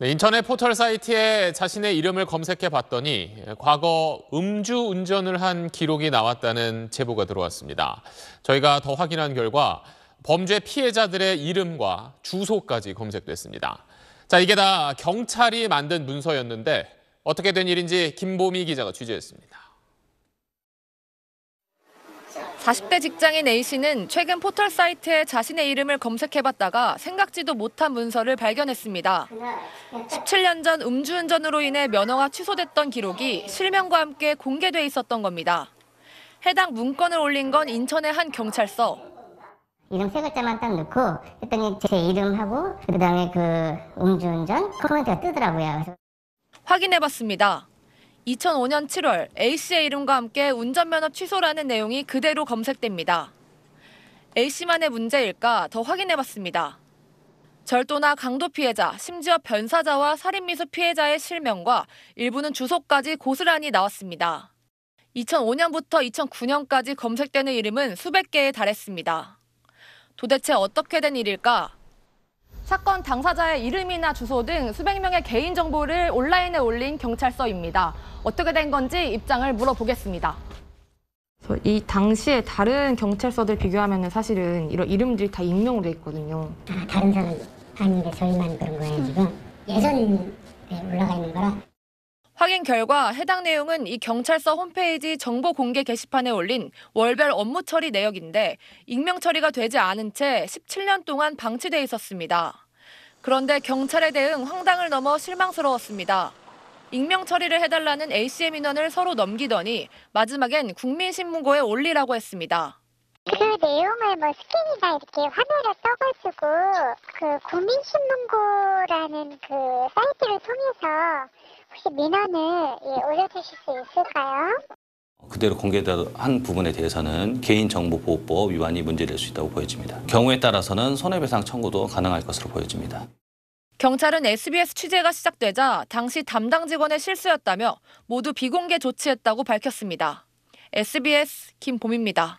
네, 인터넷 포털 사이트에 자신의 이름을 검색해 봤더니 과거 음주운전을 한 기록이 나왔다는 제보가 들어왔습니다. 저희가 더 확인한 결과 범죄 피해자들의 이름과 주소까지 검색됐습니다. 자, 이게 다 경찰이 만든 문서였는데 어떻게 된 일인지 김보미 기자가 취재했습니다. 40대 직장인 A씨는 최근 포털 사이트에 자신의 이름을 검색해봤다가 생각지도 못한 문서를 발견했습니다. 17년 전 음주운전으로 인해 면허가 취소됐던 기록이 실명과 함께 공개돼 있었던 겁니다. 해당 문건을 올린 건 인천의 한 경찰서. 이름 세 글자만 딱 넣고 했더니 제 이름하고 그다음에 그 음주운전 코멘트가 뜨더라고요. 확인해봤습니다. 2005년 7월 A씨의 이름과 함께 운전면허 취소라는 내용이 그대로 검색됩니다. A씨만의 문제일까 더 확인해봤습니다. 절도나 강도 피해자, 심지어 변사자와 살인미수 피해자의 실명과 일부는 주소까지 고스란히 나왔습니다. 2005년부터 2009년까지 검색되는 이름은 수백 개에 달했습니다. 도대체 어떻게 된 일일까? 사건 당사자의 이름이나 주소 등 수백 명의 개인정보를 온라인에 올린 경찰서입니다. 어떻게 된 건지 입장을 물어보겠습니다. 이 당시에 다른 경찰서들 비교하면 사실은 이런 이름들이 다 익명으로 있거든요. 다 아, 다른 사람 아닌데 저희만 그런 거예요 지금. 예전에 네, 올라가 있는 거라 확인 결과 해당 내용은 이 경찰서 홈페이지 정보 공개 게시판에 올린 월별 업무 처리 내역인데 익명 처리가 되지 않은 채 17년 동안 방치돼 있었습니다. 그런데 경찰에 대응 황당을 넘어 실망스러웠습니다. 익명 처리를 해달라는 A씨의 민원을 서로 넘기더니 마지막엔 국민신문고에 올리라고 했습니다. 그 내용을 뭐 스캔이나 이렇게 화면에 써가지고 그 국민신문고라는 그 사이트를 통해서 혹시 민원을 예, 올려주실 수 있을까요? 그대로 공개한 부분에 대해서는 개인정보보호법 위반이 문제될 수 있다고 보여집니다. 경우에 따라서는 손해배상 청구도 가능할 것으로 보여집니다. 경찰은 SBS 취재가 시작되자 당시 담당 직원의 실수였다며 모두 비공개 조치했다고 밝혔습니다. SBS 김봄입니다.